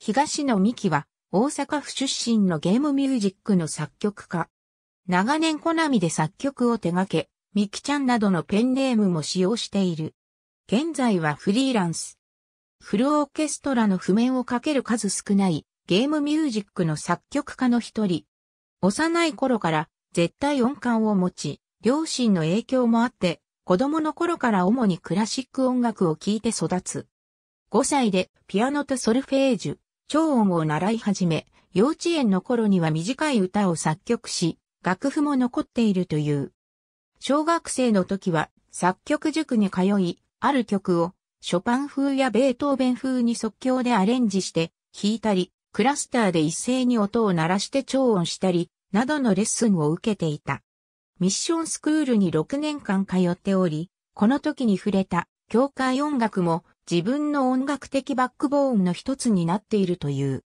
東野美希は、大阪府出身のゲームミュージックの作曲家。長年コナミで作曲を手掛け、ミキちゃんなどのペンネームも使用している。現在はフリーランス。フルオーケストラの譜面をかける数少ないゲームミュージックの作曲家の一人。幼い頃から絶対音感を持ち、両親の影響もあって、子供の頃から主にクラシック音楽を聴いて育つ。5歳でピアノとソルフェージュ、超音を習い始め、幼稚園の頃には短い歌を作曲し、楽譜も残っているという。小学生の時は作曲塾に通い、ある曲をショパン風やベートーベン風に即興でアレンジして弾いたり、クラスターで一斉に音を鳴らして超音したり、などのレッスンを受けていた。ミッションスクールに6年間通っており、この時に触れた教会音楽も自分の音楽的バックボーンの一つになっているという。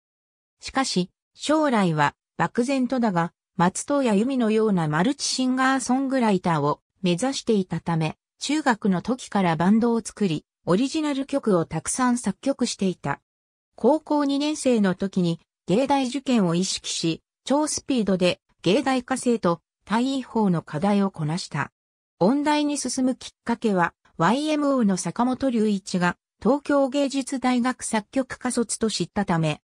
しかし、将来は漠然とだが、松戸や由のようなマルチシンガーソングライターを目指していたため、中学の時からバンドを作り、オリジナル曲をたくさん作曲していた。高校2年生の時に芸大受験を意識し、超スピードで芸大化生と退位法の課題をこなした。音大に進むきっかけは YMO の坂本隆一が東京芸術大学作曲科卒と知ったため、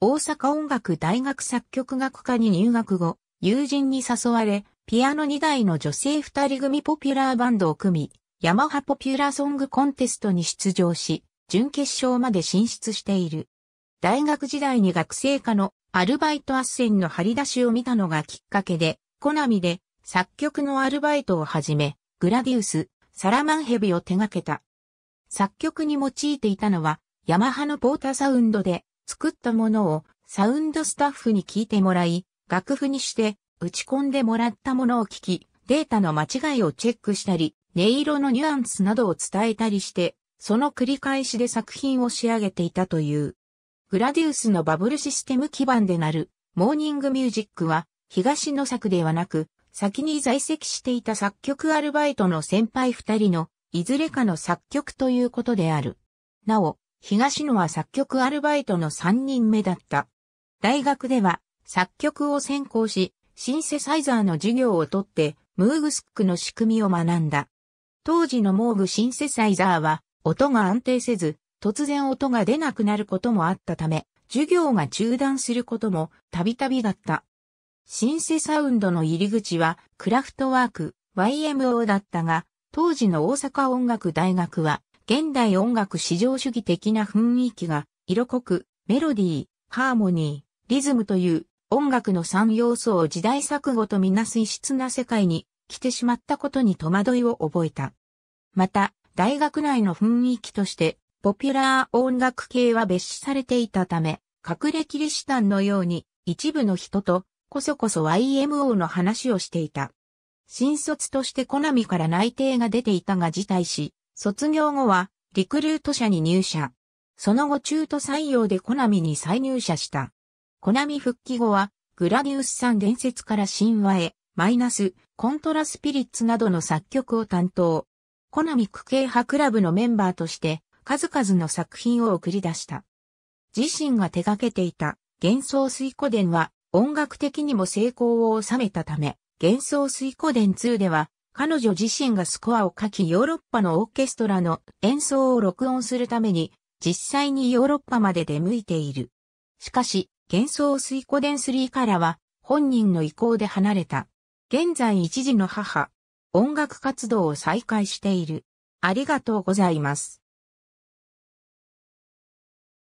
大阪音楽大学作曲学科に入学後、友人に誘われ、ピアノ2台の女性2人組ポピュラーバンドを組み、ヤマハポピュラーソングコンテストに出場し、準決勝まで進出している。大学時代に学生課のアルバイト斡旋の張り出しを見たのがきっかけで、コナミで作曲のアルバイトをはじめ、グラディウス、サラマンヘビを手掛けた。作曲に用いていたのは、ヤマハのポータサウンドで作ったものをサウンドスタッフに聞いてもらい、楽譜にして打ち込んでもらったものを聞き、データの間違いをチェックしたり、音色のニュアンスなどを伝えたりして、その繰り返しで作品を仕上げていたという。グラディウスのバブルシステム基盤でなる、モーニングミュージックは、東の作ではなく、先に在籍していた作曲アルバイトの先輩二人のいずれかの作曲ということである。なお、東野は作曲アルバイトの3人目だった。大学では作曲を専攻し、シンセサイザーの授業をとって、ムーグスックの仕組みを学んだ。当時のモーグシンセサイザーは、音が安定せず、突然音が出なくなることもあったため、授業が中断することもたびたびだった。シンセサウンドの入り口は、クラフトワーク、YMO だったが、当時の大阪音楽大学は、現代音楽至上主義的な雰囲気が、色濃く、メロディー、ハーモニー、リズムという音楽の3要素を時代錯誤とみなす異質な世界に来てしまったことに戸惑いを覚えた。また、大学内の雰囲気として、ポピュラー音楽系は別視されていたため、隠れキリシタンのように一部の人とこそこそ YMO の話をしていた。新卒としてコナミから内定が出ていたが辞退し、卒業後はリクルート社に入社。その後中途採用でコナミに再入社した。コナミ復帰後は、グラディウスさん伝説から神話へ、マイナス、コントラスピリッツなどの作曲を担当。コナミ区系派クラブのメンバーとして、数々の作品を送り出した。自身が手掛けていた幻想水湖伝は、音楽的にも成功を収めたため、幻想水湖伝2では、彼女自身がスコアを書きヨーロッパのオーケストラの演奏を録音するために、実際にヨーロッパまで出向いている。しかし、幻想水湖伝3からは、本人の意向で離れた。現在一時の母、音楽活動を再開している。ありがとうございます。